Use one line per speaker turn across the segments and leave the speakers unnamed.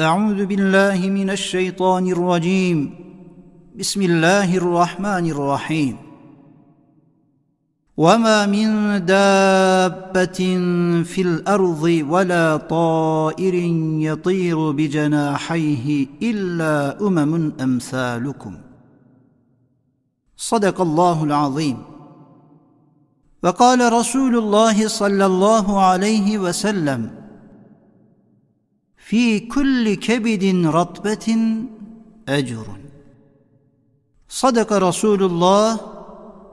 أعوذ بالله من الشيطان الرجيم بسم الله الرحمن الرحيم وما من دابة في الأرض ولا طائر يطير بجناحيه إلا أمم أمثالكم صدق الله العظيم وقال رسول الله صلى الله عليه وسلم fi kulli kebidin ratbetin ecrun. Sadaka Resulullah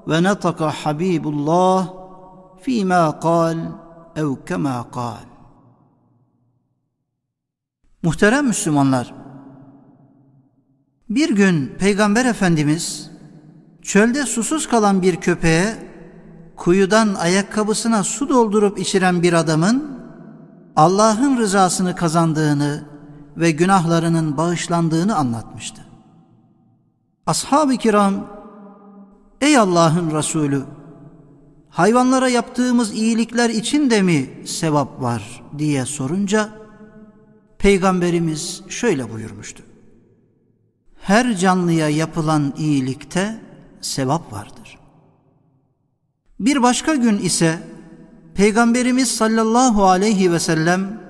ve netaka Habibullah fîmâ kal ev kemâ kal. Muhterem Müslümanlar, bir gün Peygamber Efendimiz çölde susuz kalan bir köpeğe kuyudan ayakkabısına su doldurup içiren bir adamın Allah'ın rızasını kazandığını ve günahlarının bağışlandığını anlatmıştı. Ashab-ı kiram, ey Allah'ın Resulü, hayvanlara yaptığımız iyilikler için de mi sevap var diye sorunca, Peygamberimiz şöyle buyurmuştu. Her canlıya yapılan iyilikte sevap vardır. Bir başka gün ise Peygamberimiz sallallahu aleyhi ve sellem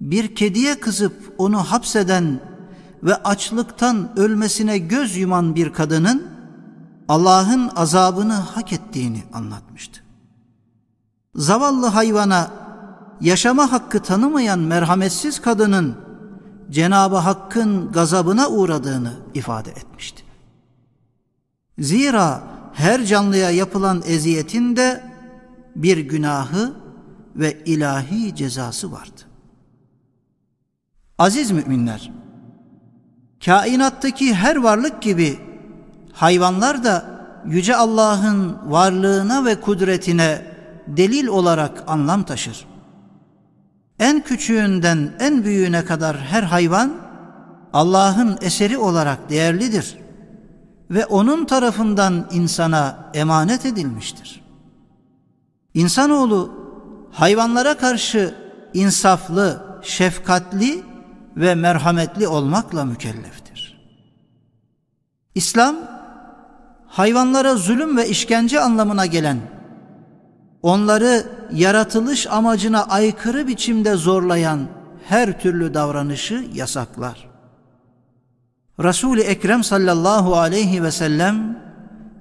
bir kediye kızıp onu hapseden ve açlıktan ölmesine göz yuman bir kadının Allah'ın azabını hak ettiğini anlatmıştı. Zavallı hayvana yaşama hakkı tanımayan merhametsiz kadının Cenab-ı Hakk'ın gazabına uğradığını ifade etmişti. Zira her canlıya yapılan eziyetin de bir günahı ve ilahi cezası vardı. Aziz müminler, kainattaki her varlık gibi hayvanlar da yüce Allah'ın varlığına ve kudretine delil olarak anlam taşır. En küçüğünden en büyüğüne kadar her hayvan Allah'ın eseri olarak değerlidir ve onun tarafından insana emanet edilmiştir. İnsanoğlu hayvanlara karşı insaflı, şefkatli ve merhametli olmakla mükelleftir. İslam hayvanlara zulüm ve işkence anlamına gelen onları yaratılış amacına aykırı biçimde zorlayan her türlü davranışı yasaklar. Resul-i Ekrem sallallahu aleyhi ve sellem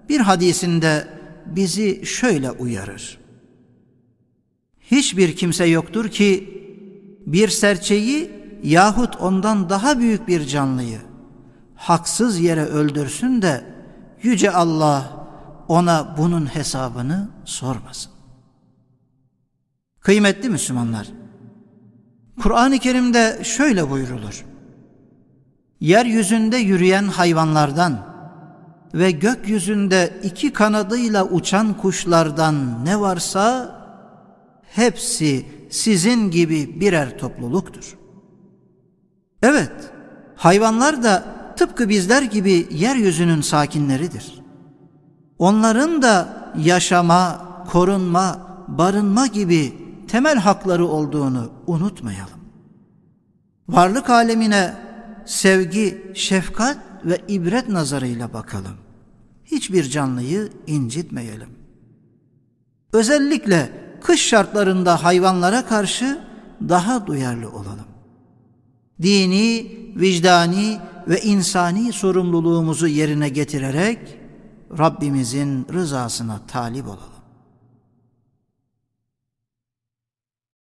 bir hadisinde bizi şöyle uyarır. Hiçbir kimse yoktur ki bir serçeyi yahut ondan daha büyük bir canlıyı haksız yere öldürsün de yüce Allah ona bunun hesabını sormasın. Kıymetli Müslümanlar, Kur'an-ı Kerim'de şöyle buyurulur. Yeryüzünde yürüyen hayvanlardan ve gökyüzünde iki kanadıyla uçan kuşlardan ne varsa hepsi sizin gibi birer topluluktur. Evet, hayvanlar da tıpkı bizler gibi yeryüzünün sakinleridir. Onların da yaşama, korunma, barınma gibi temel hakları olduğunu unutmayalım. Varlık alemine sevgi, şefkat ve ibret nazarıyla bakalım. Hiçbir canlıyı incitmeyelim. Özellikle kış şartlarında hayvanlara karşı daha duyarlı olalım. Dini, vicdani ve insani sorumluluğumuzu yerine getirerek Rabbimizin rızasına talip olalım.